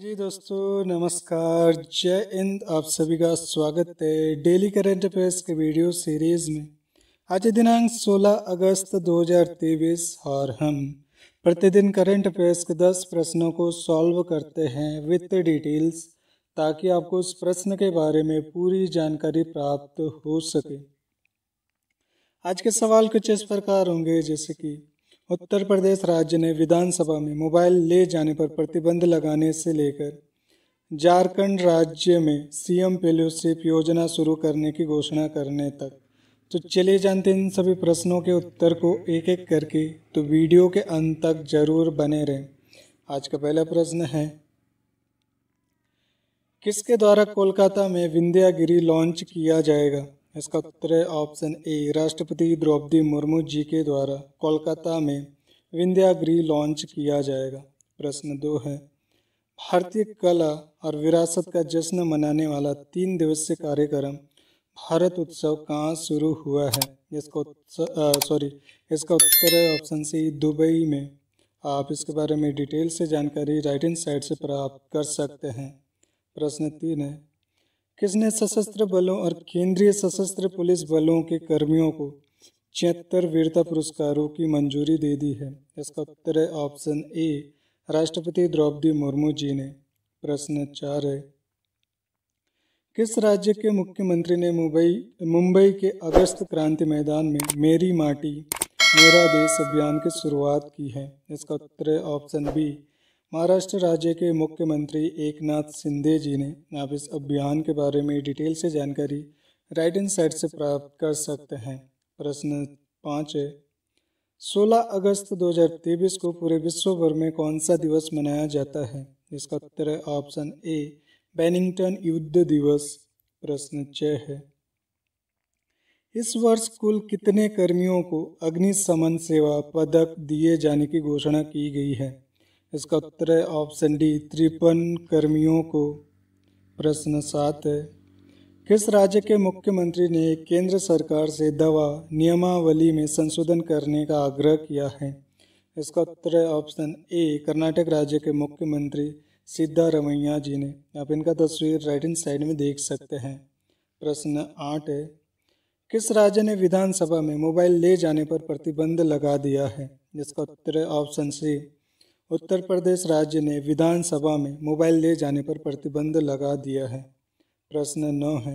जी दोस्तों नमस्कार जय हिंद आप सभी का स्वागत है डेली करंट अफेयर्स के वीडियो सीरीज में आज दिनांक 16 अगस्त 2023 और हम प्रतिदिन करंट अफेयर्स के 10 प्रश्नों को सॉल्व करते हैं विथ डिटेल्स ताकि आपको उस प्रश्न के बारे में पूरी जानकारी प्राप्त हो सके आज के सवाल कुछ इस प्रकार होंगे जैसे कि उत्तर प्रदेश राज्य ने विधानसभा में मोबाइल ले जाने पर प्रतिबंध लगाने से लेकर झारखंड राज्य में सीएम फेलोशिप योजना शुरू करने की घोषणा करने तक तो चले जानते इन सभी प्रश्नों के उत्तर को एक एक करके तो वीडियो के अंत तक जरूर बने रहें आज का पहला प्रश्न है किसके द्वारा कोलकाता में विंध्यागिरी लॉन्च किया जाएगा इसका उत्तर है ऑप्शन ए राष्ट्रपति द्रौपदी मुर्मू जी के द्वारा कोलकाता में विंध्यागृह लॉन्च किया जाएगा प्रश्न दो है भारतीय कला और विरासत का जश्न मनाने वाला तीन दिवसीय कार्यक्रम भारत उत्सव कहाँ शुरू हुआ है इसको सॉरी इसका उत्तर है ऑप्शन सी दुबई में आप इसके बारे में डिटेल से जानकारी राइट इन साइड से प्राप्त कर सकते हैं प्रश्न तीन है किसने सशस्त्र बलों और केंद्रीय सशस्त्र पुलिस बलों के कर्मियों को छिहत्तर वीरता पुरस्कारों की मंजूरी दे दी है इसका उत्तर है ऑप्शन ए राष्ट्रपति द्रौपदी मुर्मू जी ने प्रश्न चार है किस राज्य के मुख्यमंत्री ने मुंबई मुंबई के अगस्त क्रांति मैदान में मेरी माटी मेरा देश अभियान की शुरुआत की है इसका उत्तर है ऑप्शन बी महाराष्ट्र राज्य के मुख्यमंत्री एकनाथ शिंदे जी ने आप इस अभियान के बारे में डिटेल से जानकारी राइट एंड साइड से प्राप्त कर सकते हैं प्रश्न पाँच है सोलह अगस्त तेईस को पूरे विश्व भर में कौन सा दिवस मनाया जाता है इसका उत्तर है ऑप्शन ए बैनिंगटन युद्ध दिवस प्रश्न छह है इस वर्ष कुल कितने कर्मियों को अग्निशमन सेवा पदक दिए जाने की घोषणा की गई है इसका उत्तर है ऑप्शन डी त्रिपन कर्मियों को प्रश्न सात है किस राज्य के मुख्यमंत्री ने केंद्र सरकार से दवा नियमावली में संशोधन करने का आग्रह किया है इसका उत्तर है ऑप्शन ए कर्नाटक राज्य के मुख्यमंत्री सिद्धारमैया जी ने आप इनका तस्वीर राइट हैंड साइड में देख सकते हैं प्रश्न आठ है किस राज्य ने विधानसभा में मोबाइल ले जाने पर प्रतिबंध लगा दिया है जिसका उत्तर है ऑप्शन सी उत्तर प्रदेश राज्य ने विधानसभा में मोबाइल ले जाने पर प्रतिबंध लगा दिया है प्रश्न नौ है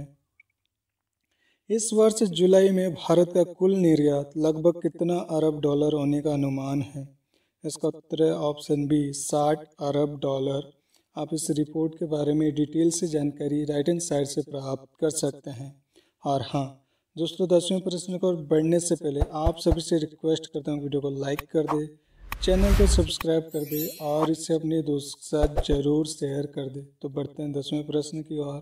इस वर्ष जुलाई में भारत का कुल निर्यात लगभग कितना अरब डॉलर होने का अनुमान है इसका उत्तर है ऑप्शन बी साठ अरब डॉलर आप इस रिपोर्ट के बारे में डिटेल से जानकारी राइट एंड साइड से प्राप्त कर सकते हैं और हाँ दोस्तों दसवें प्रश्न को बढ़ने से पहले आप सभी से रिक्वेस्ट करता हूँ वीडियो को लाइक कर दें चैनल को सब्सक्राइब कर दे और इसे अपने दोस्त के साथ जरूर शेयर कर दे तो बढ़ते हैं दसवें प्रश्न की ओर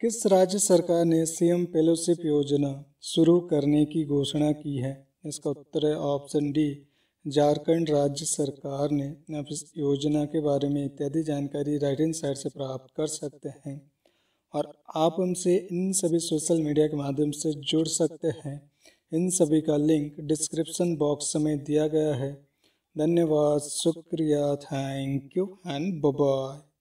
किस राज्य सरकार ने सीएम फेलोशिप योजना शुरू करने की घोषणा की है इसका उत्तर है ऑप्शन डी झारखंड राज्य सरकार ने इस योजना के बारे में इत्यादि जानकारी राइट इन साइड से प्राप्त कर सकते हैं और आप हमसे इन सभी सोशल मीडिया के माध्यम से जुड़ सकते हैं इन सभी का लिंक डिस्क्रिप्शन बॉक्स में दिया गया है धन्यवाद शुक्रिया थैंक यू एंड बाय